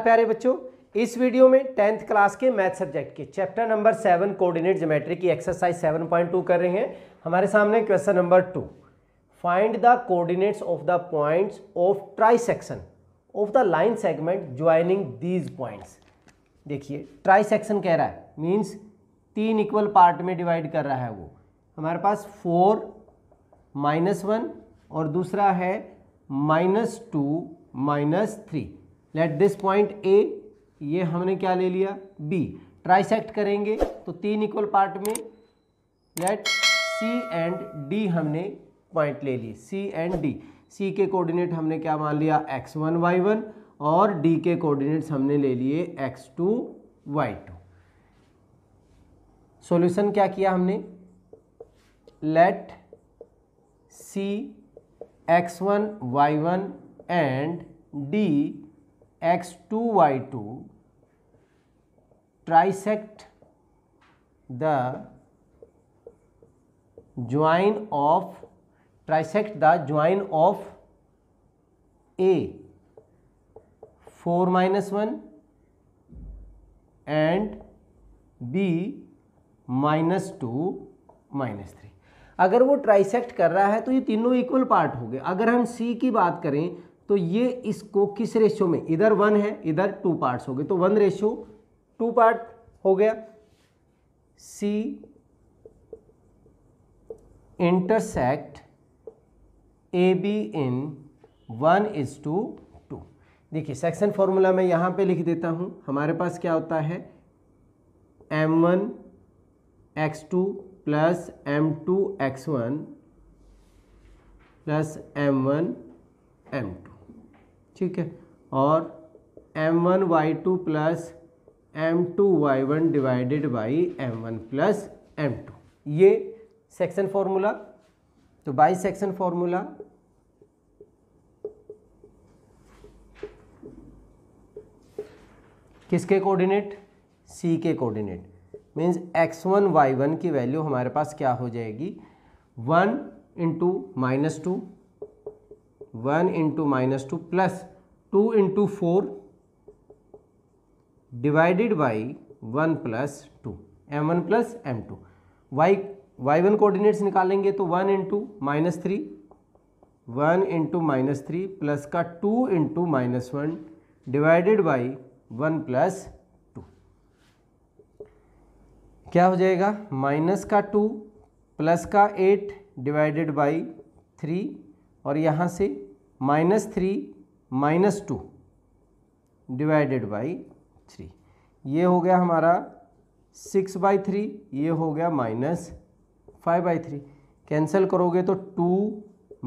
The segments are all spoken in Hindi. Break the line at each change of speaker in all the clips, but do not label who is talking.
प्यारे बच्चों इस वीडियो में टेंथ क्लास के मैथ सब्जेक्ट के chapter number seven coordinate geometry की एक्सरसाइज सेवन पॉइंट टू कर रहे हैं हमारे सामने question number two find the coordinates of the points of trisection of the line segment joining these points देखिए ट्राई सेक्शन कह रहा है मीन्स तीन इक्वल पार्ट में डिवाइड कर रहा है वो हमारे पास फोर माइनस वन और दूसरा है minus two minus three let this point A ये हमने क्या ले लिया बी ट्राइसेक्ट करेंगे तो तीन इक्वल पार्ट में लेट सी एंड डी हमने पॉइंट ले लिए सी एंड डी सी के कोऑर्डिनेट हमने क्या मान लिया एक्स वन वाई वन और डी के कोऑर्डिनेट्स हमने ले लिए X two Y two solution क्या किया हमने let C X one Y one and D X two Y two trisect the join of trisect the join of A four minus one and B minus two minus three अगर वो ट्राइसेक्ट कर रहा है तो ये तीनों इक्वल पार्ट हो गए अगर हम सी की बात करें तो ये इसको किस रेशियो में इधर वन है इधर टू पार्ट्स हो गए तो वन रेशियो टू पार्ट हो गया C intersect A B in one is to two two section formula मैं यहाँ पे लिख देता हूँ हमारे पास क्या होता है M one X two plus M two X one plus M one M two ठीक है और M one Y two plus M two Y one divided by M one plus M two ये सेक्शन फार्मूला तो बाई सेक्शन फार्मूला किसके कोऑर्डिनेट सी के coordinate means X one Y one की वैल्यू हमारे पास क्या हो जाएगी one into minus two one into minus two plus two into four divided by one plus two M one plus M two Y Y one coordinates निकालेंगे तो one into minus three one into minus three plus का two into minus one divided by one plus two क्या हो जाएगा माइनस का टू प्लस का एट डिवाइडेड बाई थ्री और यहाँ से minus three minus two divided by three ये हो गया हमारा सिक्स बाई थ्री ये हो गया minus five by three cancel करोगे तो two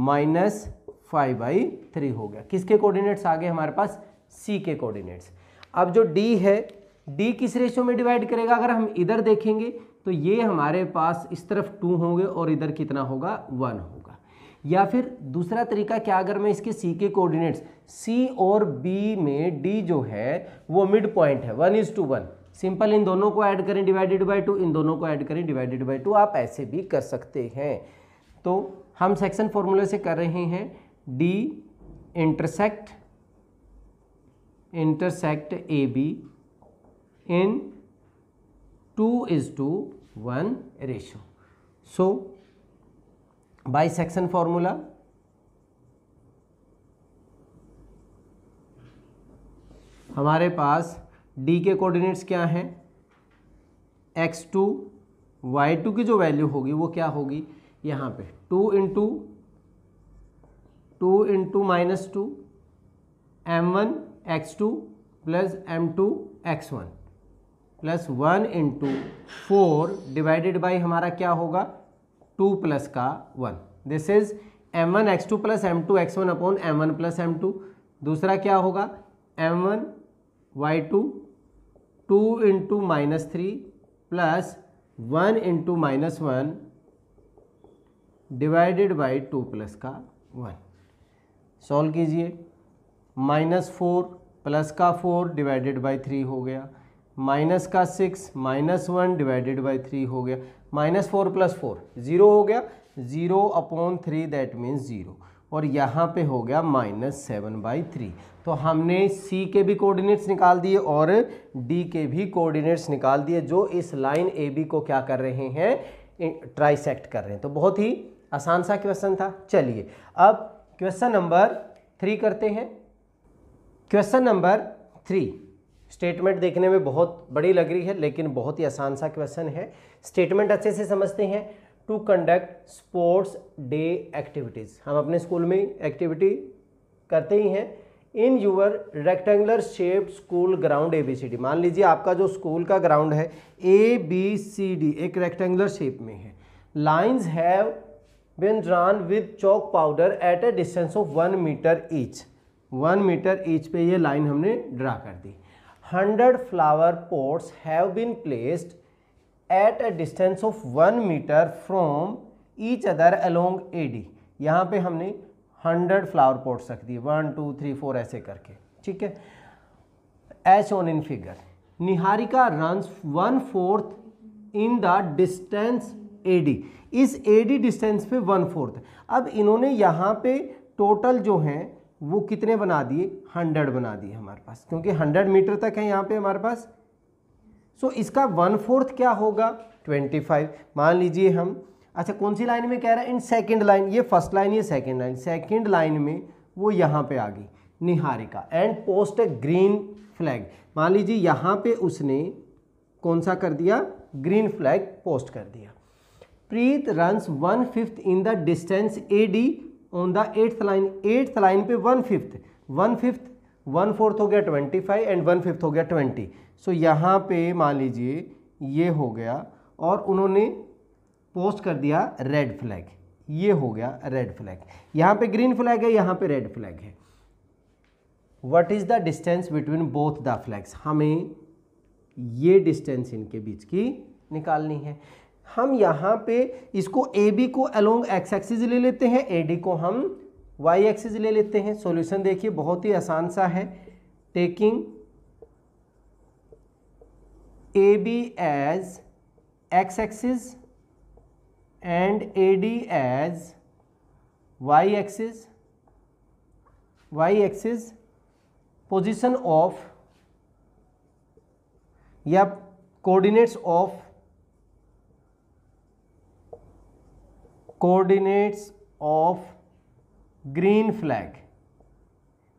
minus five by three हो गया किसके कोऑर्डिनेट्स आ गए हमारे पास सी के कोऑर्डिनेट्स अब जो डी है डी किस रेशियो में डिवाइड करेगा अगर हम इधर देखेंगे तो ये हमारे पास इस तरफ टू होंगे और इधर कितना होगा वन होगा या फिर दूसरा तरीका क्या अगर मैं इसके सी के कोऑर्डिनेट्स सी और बी में डी जो है वो मिड पॉइंट है one is to one simple इन दोनों को ऐड करें डिवाइडेड बाय टू इन दोनों को ऐड करें डिवाइडेड बाय टू आप ऐसे भी कर सकते हैं तो हम सेक्शन फॉर्मूले से कर रहे हैं D intersect intersect A B in two is to one ratio so by section formula हमारे पास डी के कोऑर्डिनेट्स क्या हैं एक्स टू वाई टू की जो वैल्यू होगी वो क्या होगी यहाँ पे two into two into minus two M one X two plus M two X one plus one into four divided by हमारा क्या होगा टू प्लस का one this is M one X two plus M two X one upon M one plus M two दूसरा क्या होगा M one Y two two into minus three plus one into minus one divided by two plus का वन सॉल्व कीजिए माइनस फोर प्लस का फोर डिवाइडेड बाई थ्री हो गया माइनस का six minus one divided by three हो गया minus four plus four zero हो गया zero upon three that means zero और यहाँ पे हो गया माइनस सेवन बाई थ्री तो हमने सी के भी कोऑर्डिनेट्स निकाल दिए और डी के भी कोऑर्डिनेट्स निकाल दिए जो इस लाइन ए बी को क्या कर रहे हैं ट्राइसेक्ट कर रहे हैं तो बहुत ही आसान सा क्वेश्चन था चलिए अब क्वेश्चन नंबर थ्री करते हैं क्वेश्चन नंबर थ्री स्टेटमेंट देखने में बहुत बड़ी लग रही है लेकिन बहुत ही आसान सा क्वेश्चन है स्टेटमेंट अच्छे से समझते हैं to conduct sports day activities हम अपने स्कूल में एक्टिविटी करते ही हैं in your rectangular shaped school ground A B C D मान लीजिए आपका जो स्कूल का ग्राउंड है ए बी सी डी एक रेक्टेंगुलर शेप में है lines have been drawn with chalk powder at a distance of one metre each one metre each पे ये लाइन हमने ड्रा कर दी hundred flower ports have been placed at a distance of one metre from each other along A D यहाँ पर हमने हंड्रेड फ्लावर पोर्ट्स रख दिए वन टू थ्री फोर ऐसे करके ठीक है as shown in figure Niharika runs one fourth in the distance A D इस ए डी डिस्टेंस पे वन फोर्थ अब इन्होंने यहाँ पे टोटल जो हैं वो कितने बना दिए हंड्रेड बना दिए हमारे पास क्योंकि हंड्रेड मीटर तक है यहाँ पे हमारे पास सो so, इसका वन फोर्थ क्या होगा ट्वेंटी फाइव मान लीजिए हम अच्छा कौन सी लाइन में कह रहा है इन सेकेंड लाइन ये फर्स्ट लाइन ये सेकेंड लाइन सेकेंड लाइन में वो यहाँ पे आ गई Niharika and post a green flag मान लीजिए यहाँ पे उसने कौन सा कर दिया ग्रीन फ्लैग पोस्ट कर दिया Preet runs one fifth in the distance A D on the eighth line eighth line पे one fifth one fifth one fourth हो गया twenty five and one fifth हो गया ट्वेंटी सो so, यहाँ पे मान लीजिए ये हो गया और उन्होंने पोस्ट कर दिया रेड फ्लैग ये हो गया रेड फ्लैग यहाँ पे ग्रीन फ्लैग है यहाँ पे रेड फ्लैग है what is the distance between both the flags हमें ये डिस्टेंस इनके बीच की निकालनी है हम यहाँ पे इसको ए बी को अलोंग एक्स एक्सिस ले लेते हैं ए डी को हम वाई एक्सिस ले लेते हैं सॉल्यूशन देखिए बहुत ही आसान सा है taking A B as x axis and A D as y axis y axis position of या coordinates of coordinates of green flag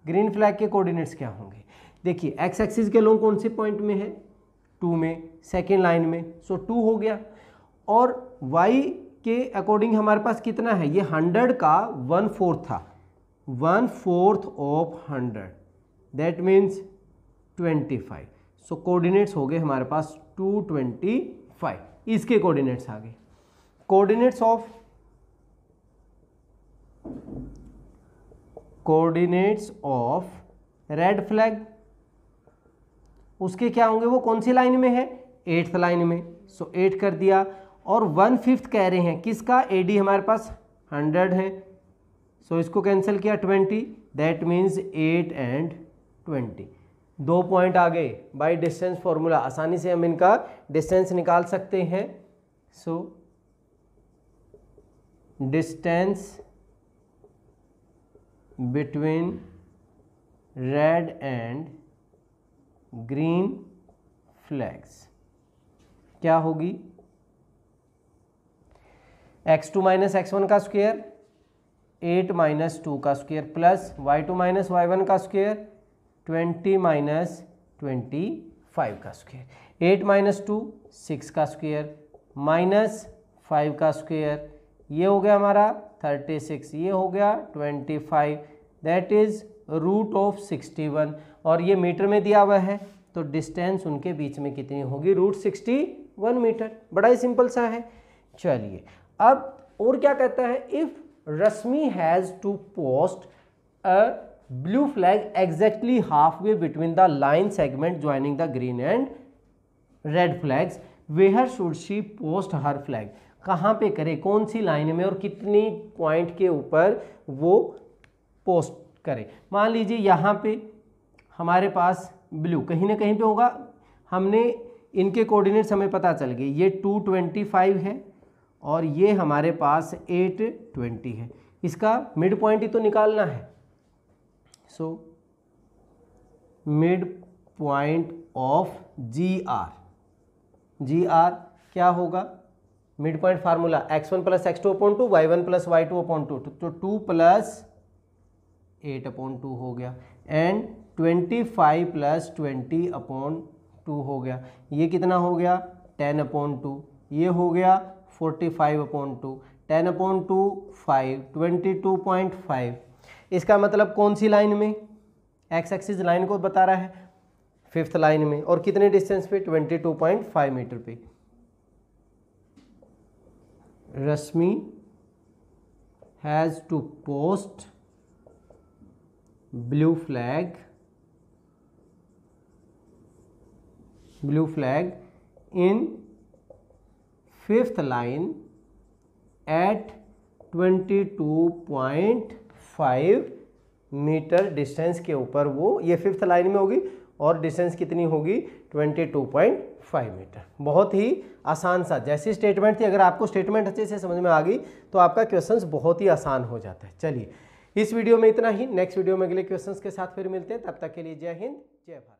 green flag के कोऑर्डिनेट्स क्या होंगे देखिए एक्स एक्सिस के लोग कौन से पॉइंट में है टू में सेकेंड लाइन में सो so टू हो गया और वाई के अकॉर्डिंग हमारे पास कितना है ये हंड्रेड का वन फोर्थ था one fourth of hundred that means twenty five so coordinates हो गए हमारे पास टू ट्वेंटी फाइव इसके कोऑर्डिनेट्स आ गए coordinates of coordinates of red flag उसके क्या होंगे वो कौन सी लाइन में है एट्थ लाइन में सो so, एट कर दिया और वन फिफ्थ कह रहे हैं किसका एडी हमारे पास हंड्रेड है सो so, इसको कैंसिल किया twenty that means eight and twenty दो पॉइंट आ गए बाय डिस्टेंस फॉर्मूला आसानी से हम इनका डिस्टेंस निकाल सकते हैं so distance between red and green flags क्या होगी x2 टू माइनस एक्स का स्क्वेयर 8 माइनस टू का square plus y2 two minus y का स्क्वेयर 20 माइनस ट्वेंटी फाइव का square eight minus two six का स्क्वेयर माइनस फाइव का स्क्वेयर ये हो गया हमारा थर्टी सिक्स ये हो गया twenty five that is root of sixty one और ये मीटर में दिया हुआ है तो डिस्टेंस उनके बीच में कितनी होगी रूट सिक्सटी वन मीटर बड़ा ही सिंपल सा है चलिए अब और क्या कहता है if Rashmi has to post a flag exactly half way between the line segment joining the green and red flags where should she post her flag कहाँ पे करे कौन सी लाइन में और कितनी पॉइंट के ऊपर वो पोस्ट करे मान लीजिए यहाँ पे हमारे पास ब्लू कहीं ना कहीं पे होगा हमने इनके कोऑर्डिनेट्स हमें पता चल गए ये 225 है और ये हमारे पास 820 है इसका मिड पॉइंट ही तो निकालना है so mid point of G R G R क्या होगा mid point formula x one plus x two upon two Y one plus y two upon two तो two plus eight upon two हो गया and twenty five plus twenty upon two हो गया ये कितना हो गया टेन अपॉन टू ये हो गया forty five upon two ten upon two five twenty two point five इसका मतलब कौन सी लाइन में एक्स एक्सिस लाइन को बता रहा है फिफ्थ लाइन में और कितने डिस्टेंस पे twenty two point five metre पे Rashmi has to post blue flag blue flag in fifth line at twenty two point five metre distance के ऊपर वो ये फिफ्थ लाइन में होगी और डिस्टेंस कितनी होगी 22.5 मीटर बहुत ही आसान सा जैसी स्टेटमेंट थी अगर आपको स्टेटमेंट अच्छे से समझ में आ गई तो आपका क्वेश्चंस बहुत ही आसान हो जाता है चलिए इस वीडियो में इतना ही नेक्स्ट वीडियो में अगले क्वेश्चंस के साथ फिर मिलते हैं तब तक के लिए जय हिंद जय भारत